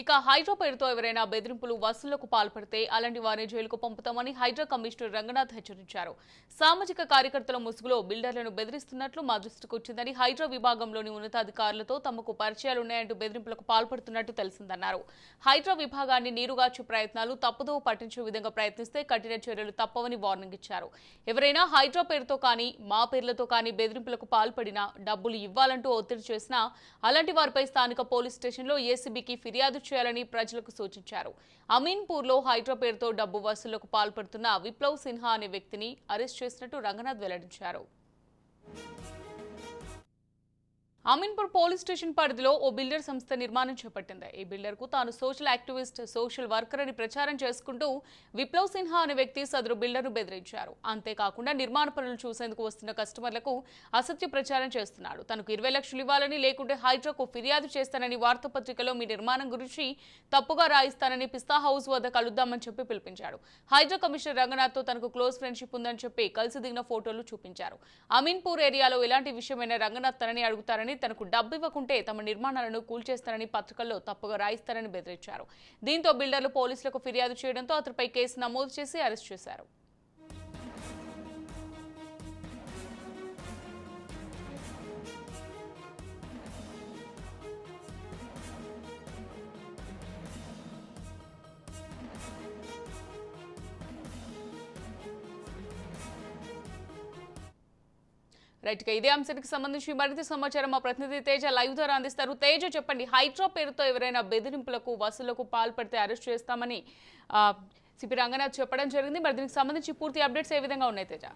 ఇక హైడ్రా పేరుతో ఎవరైనా బెదిరింపులు వసూళ్లకు పాల్పడితే అలాంటి వారిని జైలుకు పంపుతామని హైడ్రా కమిషనర్ రంగనాథ్ హెచ్చరించారు సామాజిక కార్యకర్తల ముసుగులో బిల్డర్లను బెదిరిస్తున్నట్లు మా దృష్టికి వచ్చిందని హైడ్రా విభాగంలోని ఉన్నతాధికారులతో తమకు పరిచయాలున్నాయంటూ బెదిరింపులకు పాల్పడుతున్నట్టు తెలిసిందన్నారు హైడ్రా విభాగాన్ని నీరుగార్చే ప్రయత్నాలు తప్పుదో పట్టించే విధంగా ప్రయత్నిస్తే కఠిన చర్యలు తప్పవని వార్నింగ్ ఇచ్చారు ఎవరైనా హైడ్రా పేరుతో కానీ మా పేర్లతో కానీ బెదిరింపులకు పాల్పడినా డబ్బులు ఇవ్వాలంటూ ఒత్తిడి చేసినా అలాంటి వారిపై స్థానిక పోలీస్ స్టేషన్లో ఏసీబీకి ఫిర్యాదు చేయాలని ప్రజలకు సూచించారు అమీన్పూర్లో హైడ్రా పేరుతో డబ్బు వసూళ్లకు పాల్పడుతున్న విప్లవ్ సిన్హా అనే వ్యక్తిని అరెస్ట్ చేసినట్టు రంగనాథ్ వెల్లడించారు అమీన్పూర్ పోలీస్ స్టేషన్ పరిధిలో ఓ బిల్డర్ సంస్థ నిర్మాణం చేపట్టింది ఈ బిల్డర్కు తాను సోషల్ యాక్టివిస్ట్ సోషల్ వర్కర్ అని ప్రచారం చేసుకుంటూ విప్లవ్ సిన్హా అనే వ్యక్తి సదరు బిల్డర్ను బెదిరించారు అంతేకాకుండా నిర్మాణ పనులు చూసేందుకు వస్తున్న కస్టమర్లకు అసత్య ప్రచారం చేస్తున్నాడు తనకు ఇరవై లక్షలు ఇవ్వాలని లేకుంటే హైడ్రాకు ఫిర్యాదు చేస్తానని వార్తాపత్రికలో మీ నిర్మాణం గురించి తప్పుగా రాయిస్తానని పిస్తా హౌస్ వద్ద కలుద్దామని చెప్పి పిలిపించాడు హైడ్రా కమిషనర్ రంగనాథ్తో తనకు క్లోజ్ ఫ్రెండ్షిప్ ఉందని చెప్పి కలిసి దిగిన ఫోటోలు చూపించారు అమీన్పూర్ ఏరియాలో ఎలాంటి విషయమైన రంగనాథ్ తనని అడుగుతారని తనకు డబ్బు ఇవ్వకుంటే తమ నిర్మాణాలను కూల్చేస్తారని పత్రికల్లో తప్పుగా రాయిస్తారని బెదిరించారు దీంతో బిల్డర్లు పోలీసులకు ఫిర్యాదు చేయడంతో అతనిపై కేసు నమోదు చేసి అరెస్ట్ చేశారు రైట్ ఇదే అంశానికి సంబంధించి మరింత సమాచారం మా ప్రతినిధి తేజ లైవ్ ద్వారా అందిస్తారు తేజ చెప్పండి హైడ్రో పేరుతో ఎవరైనా బెదిరింపులకు వసూలకు పాల్పడితే అరెస్ట్ చేస్తామని సిపి రంగనాథ్ చెప్పడం జరిగింది మరి దీనికి సంబంధించి పూర్తి అప్డేట్స్ ఏ విధంగా ఉన్నాయి తేజ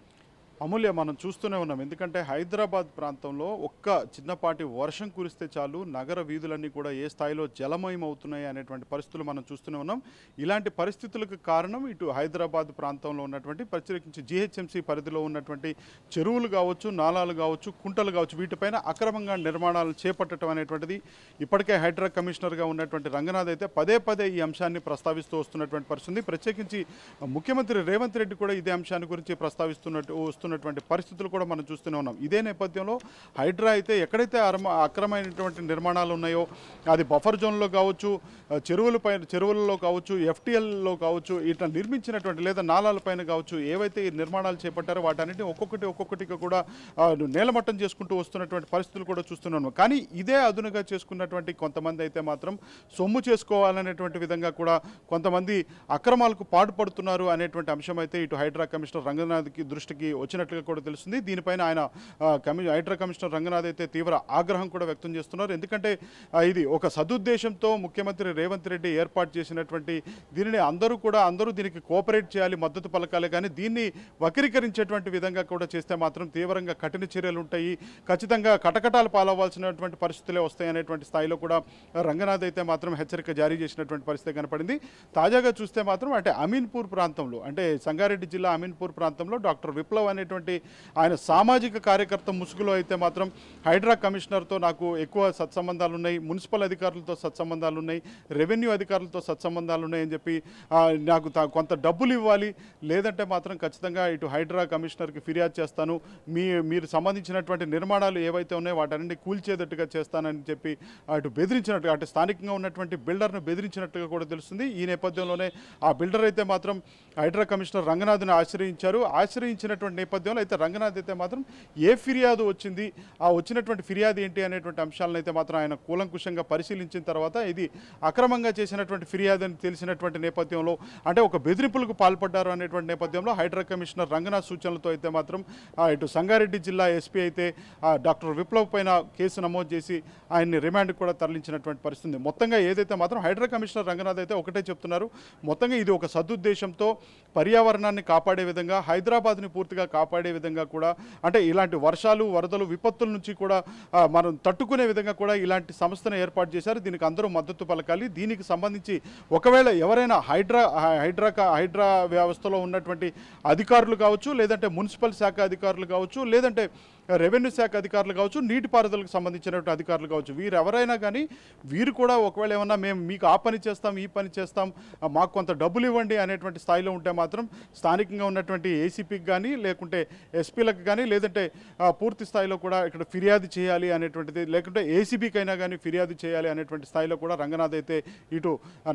అమూల్య మనం చూస్తూనే ఉన్నాం ఎందుకంటే హైదరాబాద్ ప్రాంతంలో ఒక్క చిన్నపాటి వర్షం కురిస్తే చాలు నగర వీధులన్నీ కూడా ఏ స్థాయిలో జలమయం అవుతున్నాయి అనేటువంటి పరిస్థితులు మనం చూస్తూనే ఉన్నాం ఇలాంటి పరిస్థితులకు కారణం ఇటు హైదరాబాద్ ప్రాంతంలో ఉన్నటువంటి ప్రత్యేకించి జిహెచ్ఎంసి పరిధిలో ఉన్నటువంటి చెరువులు కావచ్చు నాలాలు కావచ్చు కుంటలు కావచ్చు వీటిపైన అక్రమంగా నిర్మాణాలు చేపట్టడం అనేటువంటిది ఇప్పటికే హైడ్రా కమిషనర్గా ఉన్నటువంటి రంగనాథ్ అయితే పదే పదే ఈ అంశాన్ని ప్రస్తావిస్తూ వస్తున్నటువంటి పరిస్థితి ప్రత్యేకించి ముఖ్యమంత్రి రేవంత్ రెడ్డి కూడా ఇదే అంశాన్ని గురించి ప్రస్తావిస్తున్నట్టు వస్తున్న చేస్తున్నటువంటి పరిస్థితులు కూడా మనం చూస్తూనే ఉన్నాం ఇదే నేపథ్యంలో హైడ్రా అయితే ఎక్కడైతే అక్రమైనటువంటి నిర్మాణాలు ఉన్నాయో అది బఫర్ జోన్లో కావచ్చు పైన చెరువులలో కావచ్చు ఎఫ్టీఎల్లో కావచ్చు ఇట్లా నిర్మించినటువంటి లేదా నాళాలపైన కావచ్చు ఏవైతే ఈ నిర్మాణాలు చేపట్టారో వాటన్నిటిని ఒక్కొక్కటి ఒక్కొక్కటిగా కూడా నేలమట్టం చేసుకుంటూ వస్తున్నటువంటి పరిస్థితులు కూడా చూస్తున్నాము కానీ ఇదే అదునుగా చేసుకున్నటువంటి కొంతమంది అయితే మాత్రం సొమ్ము చేసుకోవాలనేటువంటి విధంగా కూడా కొంతమంది అక్రమాలకు పాటుపడుతున్నారు అనేటువంటి అంశం అయితే ఇటు హైడ్రా కమిషనర్ రంగనాథ్కి దృష్టికి వచ్చిన ఇచ్చినట్లుగా కూడా తెలుస్తుంది దీనిపైన ఆయన హైడ్రా కమిషనర్ రంగనాథ్ అయితే తీవ్ర ఆగ్రహం కూడా వ్యక్తం చేస్తున్నారు ఎందుకంటే ఇది ఒక సదుద్దేశంతో ముఖ్యమంత్రి రేవంత్ రెడ్డి ఏర్పాటు చేసినటువంటి దీనిని అందరూ కూడా అందరూ దీనికి కోఆపరేట్ చేయాలి మద్దతు పలకాలి కానీ దీన్ని వక్రీకరించేటువంటి విధంగా కూడా చేస్తే మాత్రం తీవ్రంగా కఠిన చర్యలు ఉంటాయి ఖచ్చితంగా కటకటాలు పాలవ్వాల్సినటువంటి పరిస్థితులే వస్తాయనేటువంటి స్థాయిలో కూడా రంగనాథ్ అయితే మాత్రం హెచ్చరిక జారీ చేసినటువంటి పరిస్థితి కనపడింది తాజాగా చూస్తే మాత్రం అంటే అమీన్పూర్ ప్రాంతంలో అంటే సంగారెడ్డి జిల్లా అమీన్పూర్ ప్రాంతంలో డాక్టర్ విప్లవ్ అనే ఉన్నటువంటి ఆయన సామాజిక కార్యకర్త ముసుగులో అయితే మాత్రం హైడ్రా కమిషనర్తో నాకు ఎక్కువ సత్సంబంధాలు ఉన్నాయి మున్సిపల్ అధికారులతో సత్సంబంధాలు ఉన్నాయి రెవెన్యూ అధికారులతో సత్సంబంధాలు ఉన్నాయని చెప్పి నాకు కొంత డబ్బులు ఇవ్వాలి లేదంటే మాత్రం ఖచ్చితంగా ఇటు హైడ్రా కమిషనర్కి ఫిర్యాదు చేస్తాను మీ మీరు సంబంధించినటువంటి నిర్మాణాలు ఏవైతే ఉన్నాయో వాటన్నింటి కూల్చేటట్టుగా చేస్తానని చెప్పి అటు బెదిరించినట్టుగా అటు స్థానికంగా ఉన్నటువంటి బిల్డర్ను బెదిరించినట్టుగా కూడా తెలుస్తుంది ఈ నేపథ్యంలోనే ఆ బిల్డర్ అయితే మాత్రం హైడ్రా కమిషనర్ రంగనాథ్ని ఆశ్రయించారు ఆశ్రయించినటువంటి నేపథ్యంలో అయితే రంగనాథ్ అయితే మాత్రం ఏ ఫిర్యాదు వచ్చింది ఆ వచ్చినటువంటి ఫిర్యాదు ఏంటి అనేటువంటి అంశాలను అయితే మాత్రం ఆయన కూలంకుషంగా పరిశీలించిన తర్వాత ఇది అక్రమంగా చేసినటువంటి ఫిర్యాదు అని తెలిసినటువంటి నేపథ్యంలో అంటే ఒక బెదిరింపులకు పాల్పడ్డారు అనేటువంటి నేపథ్యంలో హైడ్రా కమిషనర్ రంగనాథ్ సూచనలతో అయితే మాత్రం ఇటు సంగారెడ్డి జిల్లా ఎస్పీ అయితే డాక్టర్ విప్లవ్ పైన కేసు నమోదు చేసి ఆయన్ని రిమాండ్ కూడా తరలించినటువంటి పరిస్థితి మొత్తంగా ఏదైతే మాత్రం హైడ్రా కమిషనర్ రంగనాథ్ అయితే ఒకటే చెప్తున్నారు మొత్తంగా ఇది ఒక సదుద్దేశంతో పర్యావరణాన్ని కాపాడే విధంగా హైదరాబాద్ని పూర్తిగా కాపాడే విధంగా కూడా అంటే ఇలాంటి వర్షాలు వరదలు విపత్తుల నుంచి కూడా మనం తట్టుకునే విధంగా కూడా ఇలాంటి సంస్థను ఏర్పాటు చేశారు దీనికి అందరూ మద్దతు పలకాలి దీనికి సంబంధించి ఒకవేళ ఎవరైనా హైడ్రా హైడ్రా హైడ్రా వ్యవస్థలో ఉన్నటువంటి అధికారులు కావచ్చు లేదంటే మున్సిపల్ శాఖ అధికారులు కావచ్చు లేదంటే రెవెన్యూ శాఖ అధికారులు కావచ్చు నీటిపారుదలకు సంబంధించినటువంటి అధికారులు కావచ్చు వీరు ఎవరైనా కానీ వీరు కూడా ఒకవేళ ఏమన్నా మేము మీకు ఆ పని చేస్తాం ఈ పని చేస్తాం మాకు కొంత డబ్బులు ఇవ్వండి అనేటువంటి స్థాయిలో ఉంటే మాత్రం స్థానికంగా ఉన్నటువంటి ఏసీపీకి కానీ లేకుంటే ఎస్పీలకు కానీ లేదంటే పూర్తి స్థాయిలో కూడా ఇక్కడ ఫిర్యాదు చేయాలి అనేటువంటిది లేకుంటే ఏసీబీకైనా కానీ ఫిర్యాదు చేయాలి అనేటువంటి స్థాయిలో కూడా రంగనాథ్ అయితే ఇటు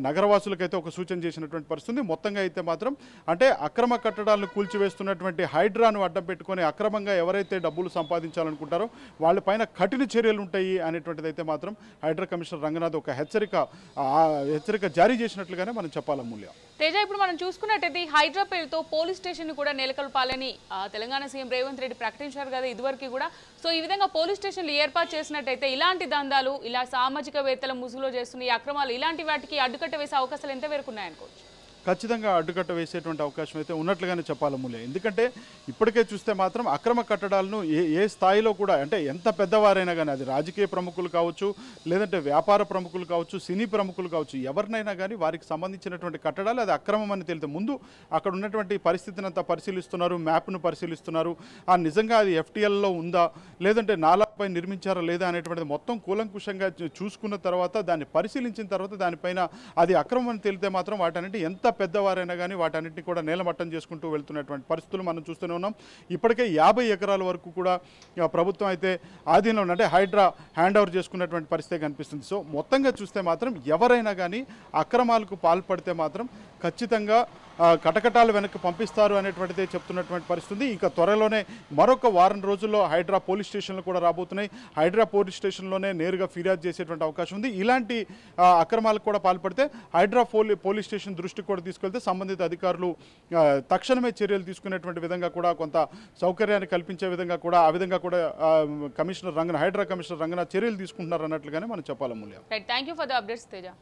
నగరవాసులకైతే ఒక సూచన చేసినటువంటి పరిస్థితి మొత్తంగా అయితే మాత్రం అంటే అక్రమ కట్టడాలను కూల్చివేస్తున్నటువంటి హైడ్రాను అడ్డం పెట్టుకొని అక్రమంగా ఎవరైతే డబ్బులు సంపాదించాలనుకుంటారో వాళ్ళపైన కఠిన చర్యలు ఉంటాయి అనేటువంటిదైతే మాత్రం హైడ్రా కమిషనర్ రంగనాథ్ ఒక హెచ్చరిక హెచ్చరిక జారీ చేసినట్లుగానే మనం చెప్పాలి అమూల్య తేజ ఇప్పుడు మనం చూసుకున్నట్టయితే హైదరాబాద్ పేరుతో పోలీస్ స్టేషన్ కూడా నెలకొల్పాలని తెలంగాణ సీఎం రేవంత్ రెడ్డి ప్రకటించారు కదా ఇదివరకు కూడా సో ఈ విధంగా పోలీస్ స్టేషన్లు ఏర్పాటు చేసినట్టయితే ఇలాంటి దందాలు ఇలా సామాజిక వేత్తల ముసుగులో చేస్తున్న అక్రమాలు ఇలాంటి వాటికి అడ్డుకట్ట వేసే అవకాశాలు ఎంత వరకు ఖచ్చితంగా అడ్డుకట్ట వేసేటువంటి అవకాశం అయితే ఉన్నట్లుగానే చెప్పాలి మూల్య ఎందుకంటే ఇప్పటికే చూస్తే మాత్రం అక్రమ కట్టడాలను ఏ ఏ స్థాయిలో కూడా అంటే ఎంత పెద్దవారైనా కానీ అది రాజకీయ ప్రముఖులు కావచ్చు లేదంటే వ్యాపార ప్రముఖులు కావచ్చు సినీ ప్రముఖులు కావచ్చు ఎవరినైనా కానీ వారికి సంబంధించినటువంటి కట్టడాలు అది అక్రమం అని తెలితే ముందు అక్కడ ఉన్నటువంటి పరిస్థితిని అంతా పరిశీలిస్తున్నారు మ్యాప్ను పరిశీలిస్తున్నారు ఆ నిజంగా అది ఎఫ్టీఎల్లో ఉందా లేదంటే నాలాపై నిర్మించారా లేదా అనేటువంటిది మొత్తం కూలంకుషంగా చూసుకున్న తర్వాత దాన్ని పరిశీలించిన తర్వాత దానిపైన అది అక్రమం అని తెలితే మాత్రం వాటన్నిటి ఎంత పెద్దవారైనా కానీ వాటన్నిటిని కూడా నేలమట్టం చేసుకుంటూ వెళ్తున్నటువంటి పరిస్థితులు మనం చూస్తూనే ఉన్నాం ఇప్పటికే యాభై ఎకరాల వరకు కూడా ప్రభుత్వం అయితే ఆధీనంలో అంటే హైడ్రా హ్యాండ్ ఓవర్ చేసుకున్నటువంటి పరిస్థితి కనిపిస్తుంది సో మొత్తంగా చూస్తే మాత్రం ఎవరైనా కానీ అక్రమాలకు పాల్పడితే మాత్రం ఖచ్చితంగా కటకటాలు వెనక్కి పంపిస్తారు అనేటువంటిది చెప్తున్నటువంటి పరిస్థితి ఇక త్వరలోనే మరొక వారం రోజుల్లో హైడ్రా పోలీస్ స్టేషన్లు కూడా రాబోతున్నాయి హైడ్రా పోలీస్ స్టేషన్లోనే నేరుగా ఫిర్యాదు చేసేటువంటి అవకాశం ఉంది ఇలాంటి అక్రమాలకు కూడా పాల్పడితే హైడ్రా పోలీస్ స్టేషన్ దృష్టికి కూడా తీసుకెళ్తే సంబంధిత అధికారులు తక్షణమే చర్యలు తీసుకునేటువంటి విధంగా కూడా కొంత సౌకర్యాన్ని కల్పించే విధంగా కూడా ఆ విధంగా కూడా కమిషనర్ రంగన హైడ్రా కమిషనర్ రంగన చర్యలు తీసుకుంటున్నారు అన్నట్లుగానే మనం చెప్పాలి మూల్యం thank you for the updates Teja